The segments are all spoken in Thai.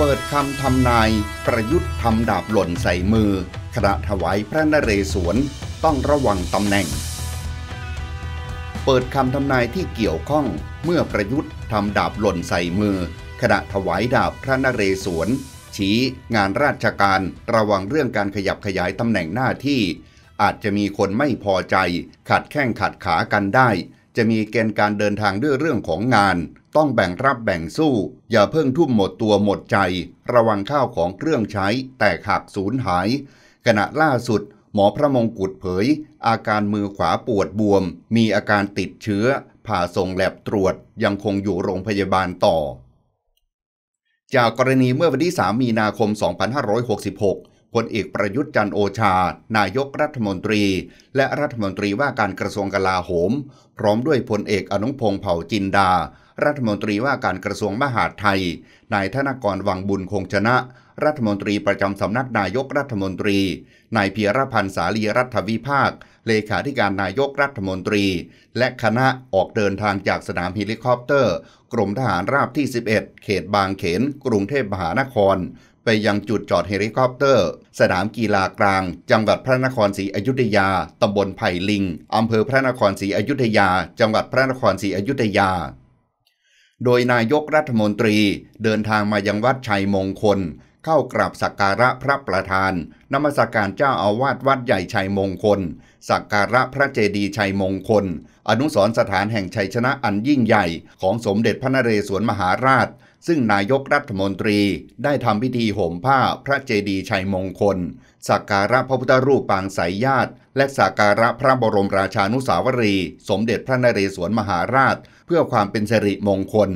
เปิดคำทำนาย ประยุทธ์ทำดาบหล่นใส่มือ ขณะถวายพระนเรศวรต้องระวังตำแหน่ง เปิดคำทำนายที่เกี่ยวข้องเมื่อประยุทธ์ทำดาบหล่นใส่มือ ขณะถวายดาบพระนเรศวรชี้งานราชการ ระวังเรื่องการขยับขยายตำแหน่งหน้าที่ อาจจะมีคนไม่พอใจ ขัดแข้งขัดขากันได้ จะมีเกณฑ์การเดินทางด้วยเรื่องของงานต้องแบ่งรับแบ่งสู้อย่าเพิ่งทุ่มหมดตัวหมดใจ ระวังข้าวของเครื่องใช้ แต่หักสูญหาย ขณะล่าสุด หมอพระมงกุฎเผย อาการมือขวาปวดบวม มีอาการติดเชื้อ ผ่าส่งแลบตรวจยังคงอยู่โรงพยาบาลต่อ จากกรณีเมื่อวันที่3มีนาคม 2566พลเอกประยุทธ์จันโอชา นายกรัฐมนตรี และรัฐมนตรีว่าการกระทรวงกลาโหม พร้อมด้วยพลเอกอนุพงศ์เผ่าจินดารัฐมนตรีว่าการกระทรวงมหาดไทย นายธนกร วังบุญคงชนะ รัฐมนตรีประจำสำนักนายกรัฐมนตรี นายเพียรพันธ์สาลีรัฐวิภาค เลขาธิการนายกรัฐมนตรี และคณะออกเดินทางจากสนามเฮลิคอปเตอร์กรมทหารราบที่ 11 เขตบางเขนกรุงเทพมหานคร ไปยังจุดจอดเฮลิคอปเตอร์ สนามกีฬากลาง จังหวัดพระนครศรีอยุธยาตำบลไผ่ลิงอำเภอพระนครศรีอยุธยา จังหวัดพระนครศรีอยุธยาโดยนายกรัฐมนตรีเดินทางมายังวัดชัยมงคล เข้ากราบสักการะพระประธาน นมัสการเจ้าอาวาสวัดใหญ่ชัยมงคล สักการะพระเจดีย์ชัยมงคล อนุสรสถานแห่งชัยชนะอันยิ่งใหญ่ของสมเด็จพระนเรศวรมหาราชซึ่ง นายกรัฐมนตรีได้ทำพิธีห่มผ้าพระเจดีย์ชัยมงคลสักการะพระพุทธรูปปางสายญาติ และสักการะพระบรมราชานุสาวรี สมเด็จพระนเรศวรมหาราช เพื่อความเป็นสิริมงคล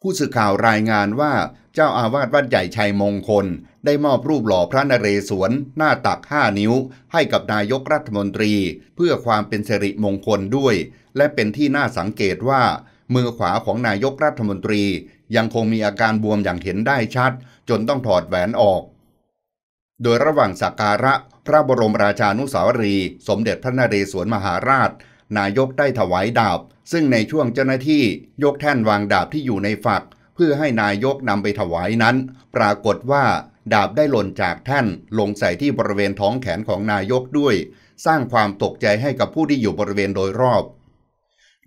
ผู้สื่อข่าวรายงานว่าเจ้าอาวาสวัดใหญ่ชัยมงคล ได้มอบรูปหล่อพระนเรศวรหน้าตัก 5 นิ้ว ให้กับนายกรัฐมนตรี เพื่อความเป็นสิริมงคลด้วย และเป็นที่น่าสังเกตว่ามือขวาของนายกรัฐมนตรียังคงมีอาการบวมอย่างเห็นได้ชัดจนต้องถอดแหวนออก โดยระหว่างสักการะ พระบรมราชานุสาวรี สมเด็จพระนเรศวรมหาราช นายกได้ถวายดาบ ซึ่งในช่วงเจ้าหน้าที่ยกแท่นวางดาบที่อยู่ในฝัก เพื่อให้นายก นำไปถวายนั้น ปรากฏว่า ดาบได้หล่นจากแท่นลงใส่ที่บริเวณท้องแขนของนายกด้วย สร้างความตกใจให้กับผู้ที่อยู่บริเวณโดยรอบ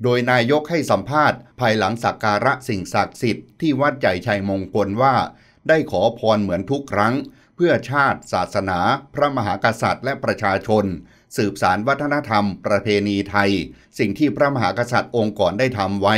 โดยนายกให้สัมภาษณ์ ภายหลังสักการะสิ่งศักดิ์สิทธิ์ที่วัดใหญ่ชัยมงคลว่า ได้ขอพรเหมือนทุกครั้ง เพื่อชาติ ศาสนา พระมหากษัตริย์ และประชาชน สืบสารวัฒนธรรมประเพณีไทย สิ่งที่พระมหากษัตริย์องค์ก่อนได้ทำไว้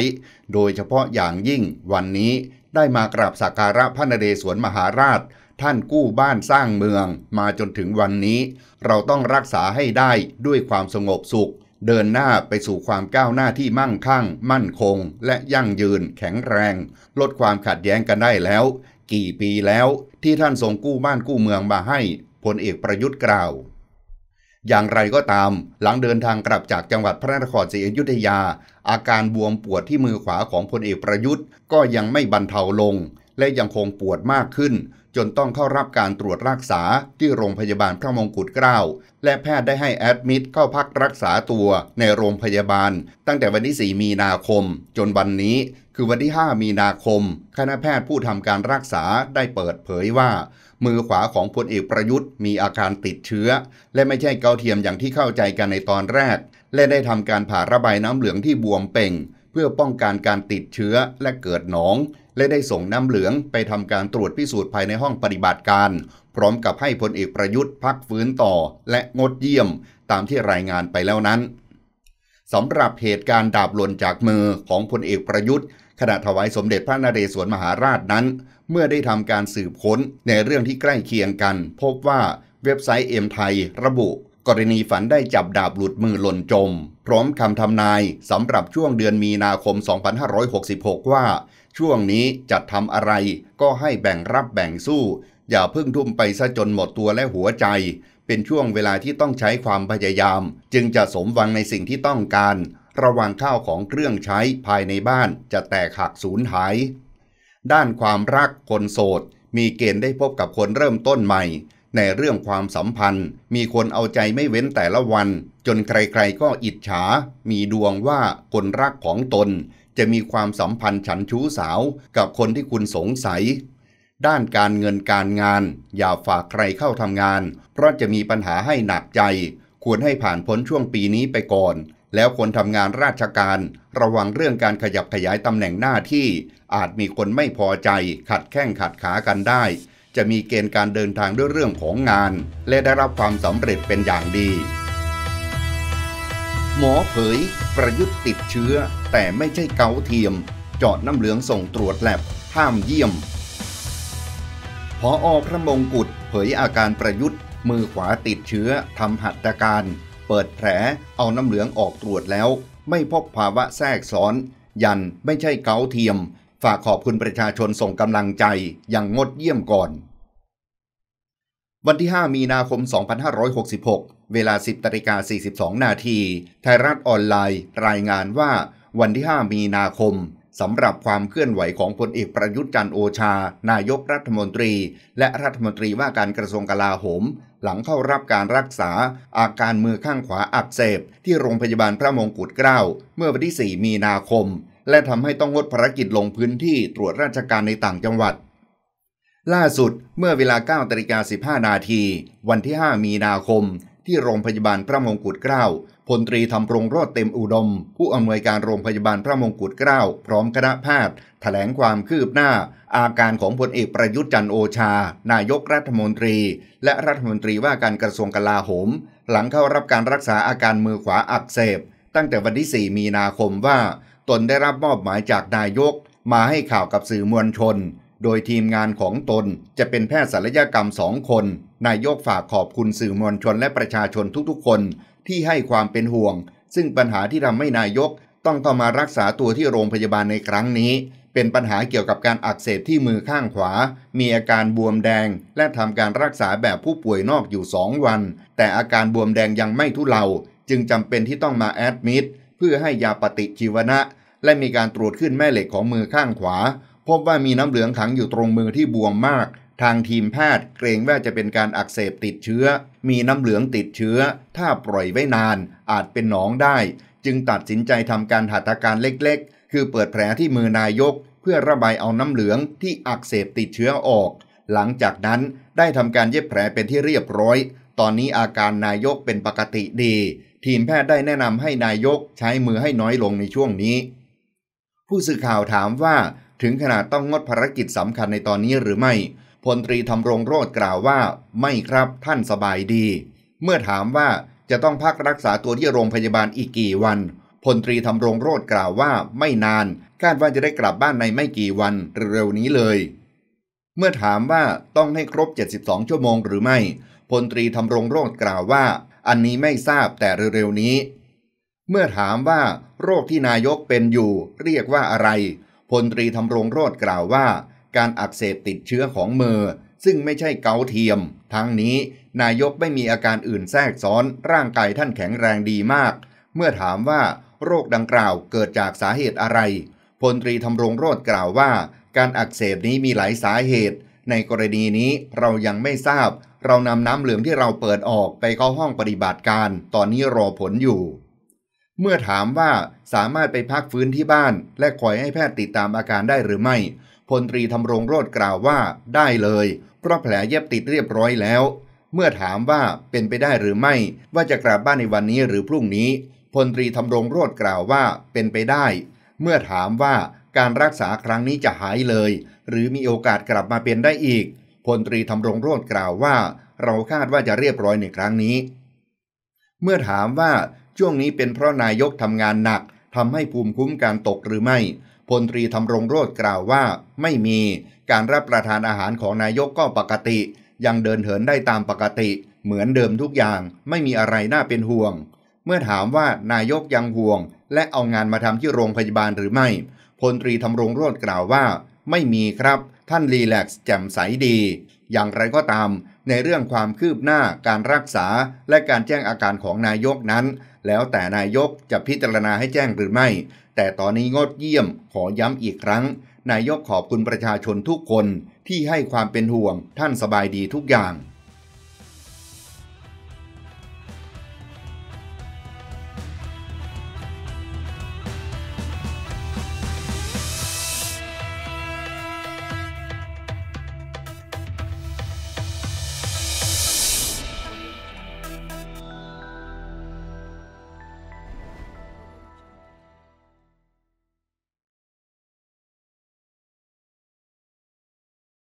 โดยเฉพาะอย่างยิ่งวันนี้ได้มากราบสักการะพระนเรศวรมหาราช ท่านกู้บ้านสร้างเมือง มาจนถึงวันนี้ เราต้องรักษาให้ได้ด้วยความสงบสุขเดินหน้าไปสู่ความก้าวหน้าที่มั่งคั่งมั่นคงและยั่งยืนแข็งแรง ลดความขัดแย้งกันได้แล้ว กี่ปีแล้วที่ท่านทรงกู้บ้านกู้เมืองมาให้พลเอกประยุทธ์กล่าว อย่างไรก็ตาม หลังเดินทางกลับจากจังหวัดพระนครศรีอยุธยา อาการบวมปวดที่มือขวาของพลเอกประยุทธ์ก็ยังไม่บรรเทาลงและยังคงปวดมากขึ้น จนต้องเข้ารับการตรวจรักษาที่โรงพยาบาลพระมงกุฎเกล้าและแพทย์ได้ให้แอดมิดเข้าพักรักษาตัวในโรงพยาบาล ตั้งแต่วันที่ 4 มีนาคม จนวันนี้คือวันที่ 5 มีนาคม คณะแพทย์ผู้ทำการรักษาได้เปิดเผยว่า มือขวาของพลเอกประยุทธ์มีอาการติดเชื้อ และไม่ใช่เกาเทียมอย่างที่เข้าใจกันในตอนแรก และได้ทำการผ่าระบายน้ำเหลืองที่บวมเป่งเพื่อป้องกันการติดเชื้อและเกิดหนองและได้ส่งน้ำเหลืองไปทำการตรวจพิสูจน์ภายในห้องปฏิบัติการ พร้อมกับให้พลเอกประยุทธ์พักฟื้นต่อ และงดเยี่ยมตามที่รายงานไปแล้วนั้นสำหรับเหตุการณ์ดาบหล่นจากมือของพลเอกประยุทธ์ ขณะถวายสมเด็จพระนเรศวรมหาราชนั้น เมื่อได้ทำการสืบค้นในเรื่องที่ใกล้เคียงกัน พบว่าเว็บไซต์เอ็มไทย ระบุ กรณีฝันได้จับดาบหลุดมือหล่นจม พร้อมคำทำนายสำหรับช่วงเดือนมีนาคม 2566 ว่าช่วงนี้จัดทำอะไรก็ให้แบ่งรับแบ่งสู้ อย่าเพิ่งทุ่มไปซะจนหมดตัวและหัวใจ เป็นช่วงเวลาที่ต้องใช้ความพยายาม จึงจะสมหวังในสิ่งที่ต้องการ ระวังข้าวของเครื่องใช้ภายในบ้านจะแตกหักสูญหาย ด้านความรักคนโสดมีเกณฑ์ได้พบกับคนเริ่มต้นใหม่ ในเรื่องความสัมพันธ์ มีคนเอาใจไม่เว้นแต่ละวัน จนใครๆก็อิจฉา มีดวงว่าคนรักของตนจะมีความสัมพันธ์ฉันชู้สาวกับคนที่คุณสงสัย ด้านการเงินการงาน อย่าฝากใครเข้าทำงาน เพราะจะมีปัญหาให้หนักใจ ควรให้ผ่านพ้นช่วงปีนี้ไปก่อน แล้วคนทำงานราชการ ระวังเรื่องการขยับขยายตำแหน่งหน้าที่ อาจมีคนไม่พอใจ ขัดแข้งขัดขา กันได้ จะมีเกณฑ์การเดินทางด้วยเรื่องของงาน และได้รับความสำเร็จเป็นอย่างดีหมอเผยประยุทธ์ติดเชื้อ แต่ไม่ใช่เกาเทียม จอดน้ำเหลืองส่งตรวจแลบห้ามเยี่ยม พออพระมงกุฎเผยอาการประยุทธ์ มือขวาติดเชื้อทำหัตถการ เปิดแผลเอาน้ำเหลืองออกตรวจแล้วไม่พบภาวะแทรกซ้อน ยันไม่ใช่เกาเทียม ฝากขอบคุณประชาชนส่งกำลังใจอย่างงดเยี่ยมก่อนวันที่ 5 มีนาคม 2566เวลา 10ตริกา42 นาที ไทยรัฐออนไลน์ รายงานว่า วันที่ 5 มีนาคม สำหรับความเคลื่อนไหวของพลเอกประยุทธ์จันโอชา นายกรัฐมนตรี และรัฐมนตรีว่าการกระทรวงกลาโหม หลังเข้ารับการรักษาอาการมือข้างขวาอักเสบ ที่โรงพยาบาลพระมงกุฎเกล้า เมื่อวันที่ 4 มีนาคม และทำให้ต้องงดภารกิจลงพื้นที่ตรวจราชการในต่างจังหวัด ล่าสุด เมื่อเวลา 9ตริกา15 นาที วันที่ 5 มีนาคมที่โรงพยาบาล พระมงกุฎเกล้าพลตรีทำรงรอดเต็มอุดม ผู้อำนวยการโรงพยาบาลพระมงกุฎเกล้า พร้อมคณะแพทย์แถลงความคืบหน้า อาการของพลเอก ประยุทธ์จันโอชา นายกรัฐมนตรี และรัฐมนตรีว่าการกระทรวงกลาโหม หลังเข้ารับการรักษาอาการมือขวาอักเสบ ตั้งแต่วันที่ 4 มีนาคมว่า ตนได้รับมอบหมายจากนายก มาให้ข่าวกับสื่อมวลชน โดยทีมงานของตนจะเป็นแพทย์ศัลยกรรมสองคนนายกฝากขอบคุณสื่อมวลชนและประชาชนทุกๆคนที่ให้ความเป็นห่วง ซึ่งปัญหาที่ทำให้นายก ต้องเข้ามารักษาตัวที่โรงพยาบาลในครั้งนี้ เป็นปัญหาเกี่ยวกับการอักเสบที่มือข้างขวา มีอาการบวมแดง และทำการรักษาแบบผู้ป่วยนอกอยู่ 2 วัน แต่อาการบวมแดงยังไม่ทุเลาจึงจำเป็นที่ต้องมาแอดมิดเพื่อให้ยาปฏิชีวนะ และมีการตรวจขึ้นแม่เหล็กของมือข้างขวา พบว่ามีน้ำเหลืองขังอยู่ตรงมือที่บวมมากทางทีมแพทย์เกรงว่าจะเป็นการอักเสบติดเชื้อ มีน้ำเหลืองติดเชื้อ ถ้าปล่อยไว้นานอาจเป็นหนองได้ จึงตัดสินใจทำการหัตถการเล็กๆ คือเปิดแผลที่มือนายกเพื่อระบายเอาน้ำเหลืองที่อักเสบติดเชื้อออก หลังจากนั้นได้ทำการเย็บแผลเป็นที่เรียบร้อย ตอนนี้อาการนายกเป็นปกติดี ทีมแพทย์ได้แนะนำให้นายกใช้มือให้น้อยลงในช่วงนี้ ผู้สื่อข่าวถามว่าถึงขนาดต้องงดภารกิจสำคัญในตอนนี้หรือไม่พลตรีทำรงโรธกล่าวว่าไม่ครับท่านสบายดี เมื่อถามว่าจะต้องพักรักษาตัวที่โรงพยาบาลอีกกี่วันพลตรีทำรงโรธกล่าวว่า ไม่นานคาดว่าจะได้กลับบ้านในไม่กี่วันเร็วนี้เลย เมื่อถามว่าต้องให้ครบ 72 ชั่วโมงหรือไม่พลตรีทำรงโรธกล่าวว่า อันนี้ไม่ทราบแต่เร็วๆนี้ เมื่อถามว่า โรคที่นายกเป็นอยู่ เรียกว่าอะไรพลตรีทำรงโรธกล่าวว่าการอักเสบติดเชื้อของมือ ซึ่งไม่ใช่เกาเทียม ทั้งนี้นายกไม่มีอาการอื่นแทรกซ้อนร่างกายท่านแข็งแรงดีมาก เมื่อถามว่าโรคดังกล่าวเกิดจากสาเหตุอะไรพลตรีทำรงโรธกล่าวว่า การอักเสบนี้มีหลายสาเหตุ ในกรณีนี้เรายังไม่ทราบเรานำน้ำเหลืองที่เราเปิดออกไปเข้าห้องปฏิบัติการตอนนี้รอผลอยู่ เมื่อถามว่าสามารถไปพักฟื้นที่บ้านและคอยให้แพทย์ติดตามอาการได้หรือไม่พลตรีทำรงโรดกล่าวว่าได้เลยเพราะแผลเย็บติดเรียบร้อยแล้ว เมื่อถามว่าเป็นไปได้หรือไม่ ว่าจะกลับบ้านในวันนี้หรือพรุ่งนี้พลตรีทำรงโรดกล่าวว่าเป็นไปได้ เมื่อถามว่าการรักษาครั้งนี้จะหายเลย หรือมีโอกาสกลับมาเป็นได้อีกพลตรีทำรงโรดกล่าวว่า เราคาดว่าจะเรียบร้อยในครั้งนี้ เมื่อถามว่าช่วงนี้เป็นเพราะนายกทำงานหนักทำให้ภูมิคุ้มการตกหรือไม่พลตรีทำรงโรธกล่าวว่า ไม่มี การรับประทานอาหารของนายกก็ปกติ ยังเดินเหินได้ตามปกติ เหมือนเดิมทุกอย่างไม่มีอะไรน่าเป็นห่วง เมื่อถามว่านายกยังห่วง และเอางานมาทำที่โรงพยาบาลหรือไม่พลตรีทำรงโรธกล่าวว่า ไม่มีครับ ท่านรีแลกซ์แจ่มใสดี อย่างไรก็ตามในเรื่องความคืบหน้าการรักษาและการแจ้งอาการของนายกนั้น แล้วแต่นายกจะพิจารณาให้แจ้งหรือไม่ แต่ตอนนี้งดเยี่ยมขอย้ำอีกครั้ง นายกขอบคุณประชาชนทุกคนที่ให้ความเป็นห่วงท่านสบายดีทุกอย่าง